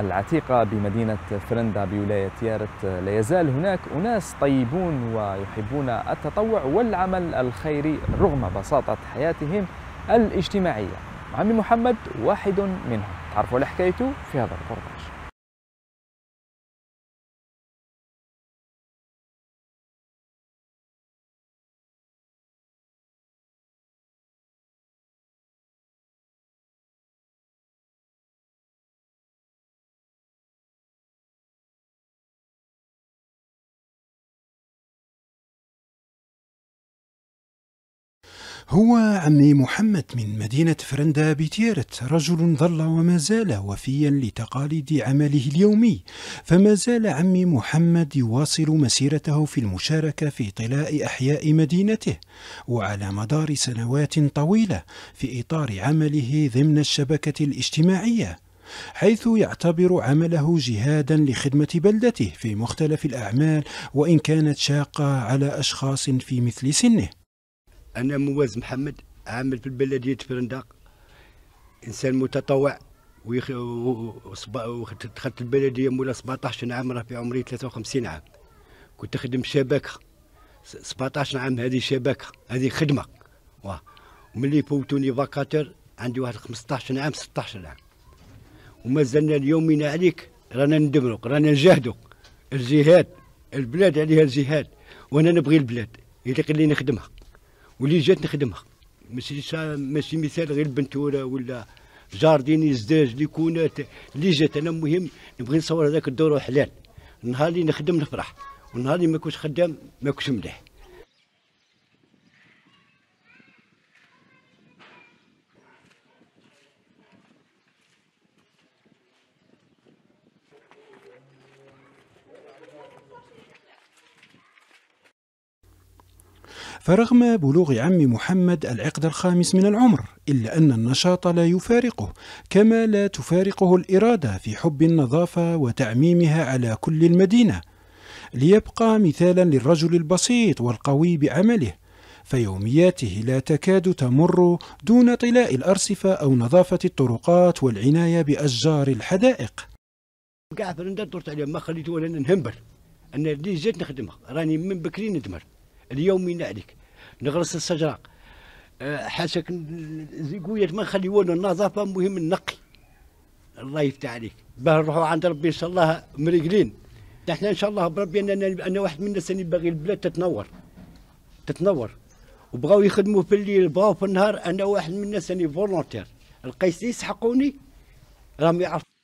العتيقة بمدينة فرندا بولاية يارت لا يزال هناك أناس طيبون ويحبون التطوع والعمل الخيري رغم بساطة حياتهم الاجتماعية عمي محمد واحد منهم تعرفوا على في هذا الريبورتاج هو عمي محمد من مدينة فرندا بتيرت رجل ظل وما زال وفيا لتقاليد عمله اليومي فما زال عمي محمد يواصل مسيرته في المشاركة في طلاء أحياء مدينته وعلى مدار سنوات طويلة في إطار عمله ضمن الشبكة الاجتماعية حيث يعتبر عمله جهادا لخدمة بلدته في مختلف الأعمال وإن كانت شاقة على أشخاص في مثل سنه أنا مواز محمد عامل في بلدية فرنداق إنسان متطوع ودخلت البلدية مولا 17 عام راه في عمري 53 عام كنت أخدم شبكة 17 عام هذه شبكة هذه خدمة وملي فوتوني فاكاتور عندي واحد 15 عام 16 عام ومازلنا اليومين عليك رانا ندمروا رانا نجاهدو الجهاد البلاد عليها الجهاد وانا نبغي البلاد اللي قلي نخدمها واللي جات نخدمها ماشي ماشي مثال غير البنتورة ولا جارديني زداج كونات اللي جات انا المهم نبغي نصور هذاك الدور حلال نهار اللي نخدم نفرح ونهار اللي ما كنتش خدام ما كنتش مليح فرغم بلوغ عم محمد العقد الخامس من العمر إلا أن النشاط لا يفارقه كما لا تفارقه الإرادة في حب النظافة وتعميمها على كل المدينة ليبقى مثالا للرجل البسيط والقوي بعمله فيومياته لا تكاد تمر دون طلاء الأرصفة أو نظافة الطرقات والعناية بأشجار الحدائق كاع فرندا طرت عليهم ما خليته ولا نهمبر انا اللي جيت نخدمها راني من بكري ندمر اليوم نعليك عليك نغرس الشجره آه، حاشاك زيكويات ما نخلي والو النظافه مهم النقي الله يفتح عليك باه نروحوا عند ربي ان شاء الله مريقلين احنا ان شاء الله بربي انا انا واحد من الناس اللي باغي البلاد تتنور تتنور وبغاو يخدموا في الليل بغاو في النهار انا واحد من الناس اللي فولونتير القيس يسحقوني راهم يعرفوا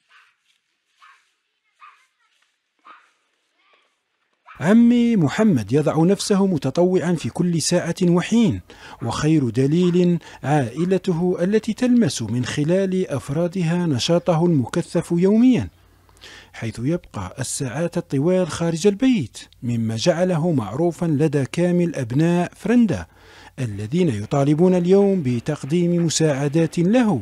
عمي محمد يضع نفسه متطوعا في كل ساعة وحين وخير دليل عائلته التي تلمس من خلال أفرادها نشاطه المكثف يوميا حيث يبقى الساعات الطوال خارج البيت مما جعله معروفا لدى كامل أبناء فرندا الذين يطالبون اليوم بتقديم مساعدات له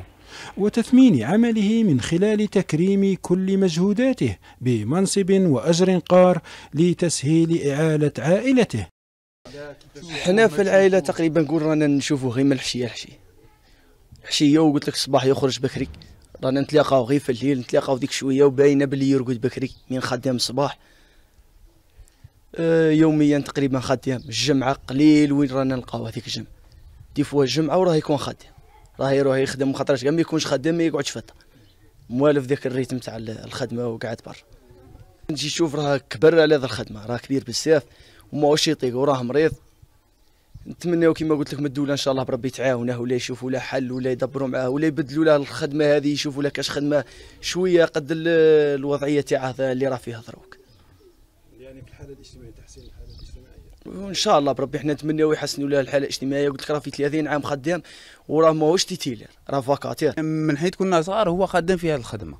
وتثمين عمله من خلال تكريم كل مجهوداته بمنصب وأجر قار لتسهيل إعالة عائلته حنا في العائلة تقريبا نقول رانا نشوفو غير من الحشية الحشية حشية وقلت لك الصباح يخرج بكري رانا نتلاقاو غير في الليل نتلاقاو ديك شوية وباينة بلي يرقد بكري من خدام الصباح آه، يوميا تقريبا خدام الجمعة قليل وين رانا نلقاو هذيك الجمعة دي فوا الجمعة وراه يكون خدام راه يروح يخدم خاطرش كاع ما يكونش خدام ما يقعدش فتا موالف ذاك الريتم تاع الخدمه وقعد برا نجي نشوف راه كبر على هذا الخدمه راه كبير بزاف وماهوش يطيق وراه مريض نتمناو كيما قلت لك من الدوله ان شاء الله بربي تعاونه ولا يشوفوا له حل ولا يدبروا معاه ولا يبدلوا له الخدمه هذه يشوفوا له كاش خدمه شويه قد الوضعيه تاعها اللي راه فيها دروك يعني في الحاله الاجتماعيه وان شاء الله بربي حنا نتمناو يحسنوا لها الحاله الاجتماعيه قلت لك راه في 30 عام خدام وراه ماهوش تيتيلر راه فاكاتير من حيث كنا صغار هو خدام في هذه الخدمه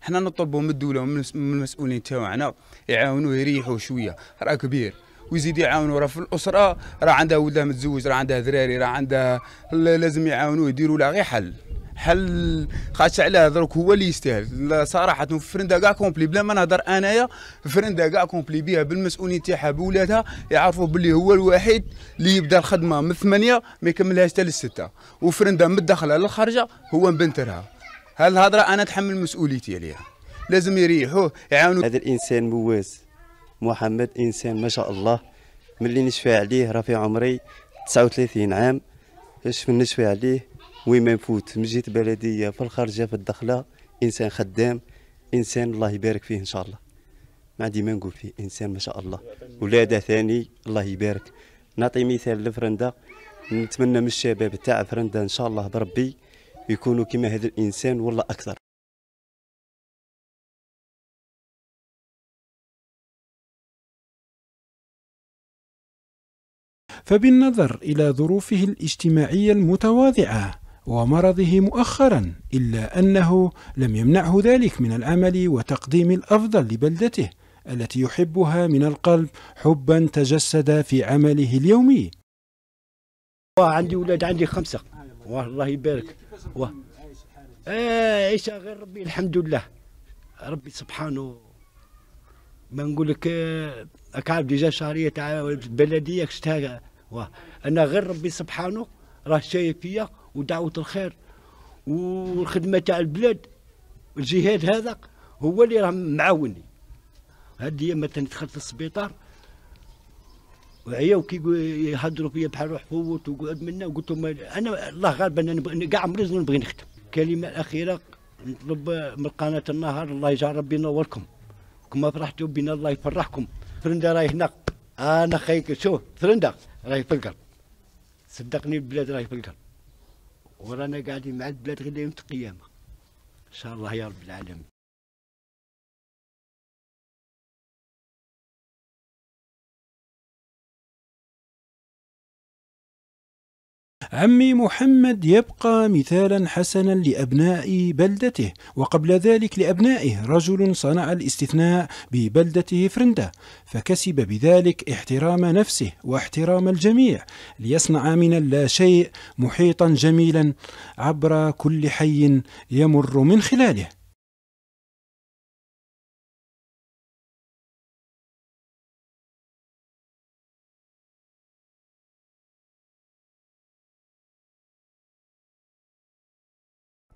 حنا نطلبوا من الدوله ومن المسؤولين تاعنا يعاونوه يريحوه شويه راه كبير ويزيد يعاونوا راه في الاسره راه عندها ولدها متزوج راه عندها ذراري راه عندها لازم يعاونوه يديروا لها غير حل حل خاش على دروك هو اللي يستاهل صراحه فرندا كاع كومبلي بلا ما نهضر انايا فرندا كاع كومبلي بها بالمسؤولين تاعها بولادها يعرفوا باللي هو الوحيد اللي يبدا الخدمه من ثمانيه ما يكملهاش حتى للسته وفرندا من الدخله للخرجه هو مبنترها هاد الهضره انا تحمل مسؤوليتي عليها لازم يريحوه يعاونوا هذا الانسان مواز محمد انسان ما شاء الله ملي نشفى عليه راه في عمري 39 عام شفت نشفى عليه وين ما نفوت من جهه بلديه في الخارجه في الدخله انسان خدام انسان الله يبارك فيه ان شاء الله ما عندي ما نقول فيه انسان ما شاء الله ولاده ثاني الله يبارك نعطي مثال لفرندا نتمنى من الشباب تاع فرندا ان شاء الله بربي يكونوا كما هذا الانسان والله اكثر فبالنظر الى ظروفه الاجتماعيه المتواضعه ومرضه مؤخرا إلا أنه لم يمنعه ذلك من العمل وتقديم الأفضل لبلدته التي يحبها من القلب حبا تجسد في عمله اليومي عندي أولاد عندي خمسة والله يبارك و... آه عيشة غير ربي الحمد لله ربي سبحانه ما نقول لك أكعب إيه، ديجا شهرية بلدية كشتها و... انا غير ربي سبحانه راه شايف فيا ودعوة الخير والخدمة تاع البلاد الجهاد هذا هو اللي راه معاوني هاد هي مثلا دخلت السبيطار وعياو كي يهضروا فيا بحال روح فوت وقعد منا وقلت لهم انا الله غالب انا كاع عمري نبغي نختم كلمه الاخيره نطلب من قناه النهار الله يجعل ربي ينوركم كما فرحتوا بنا الله يفرحكم فرندا راهي هنا انا خيك شوف فرندا راهي في القلب صدقني البلاد راهي في القلب ورانا قاعدين مع البلاد غير يوم القيامه ان شاء الله يا رب العالمين عمي محمد يبقى مثالا حسنا لأبناء بلدته وقبل ذلك لأبنائه رجل صنع الاستثناء ببلدته فرندة فكسب بذلك احترام نفسه واحترام الجميع ليصنع من لا شيء محيطا جميلا عبر كل حي يمر من خلاله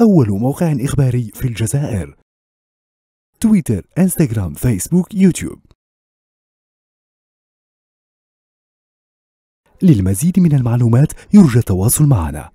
أول موقع إخباري في الجزائر تويتر، انستغرام، فيسبوك، يوتيوب للمزيد من المعلومات يرجى التواصل معنا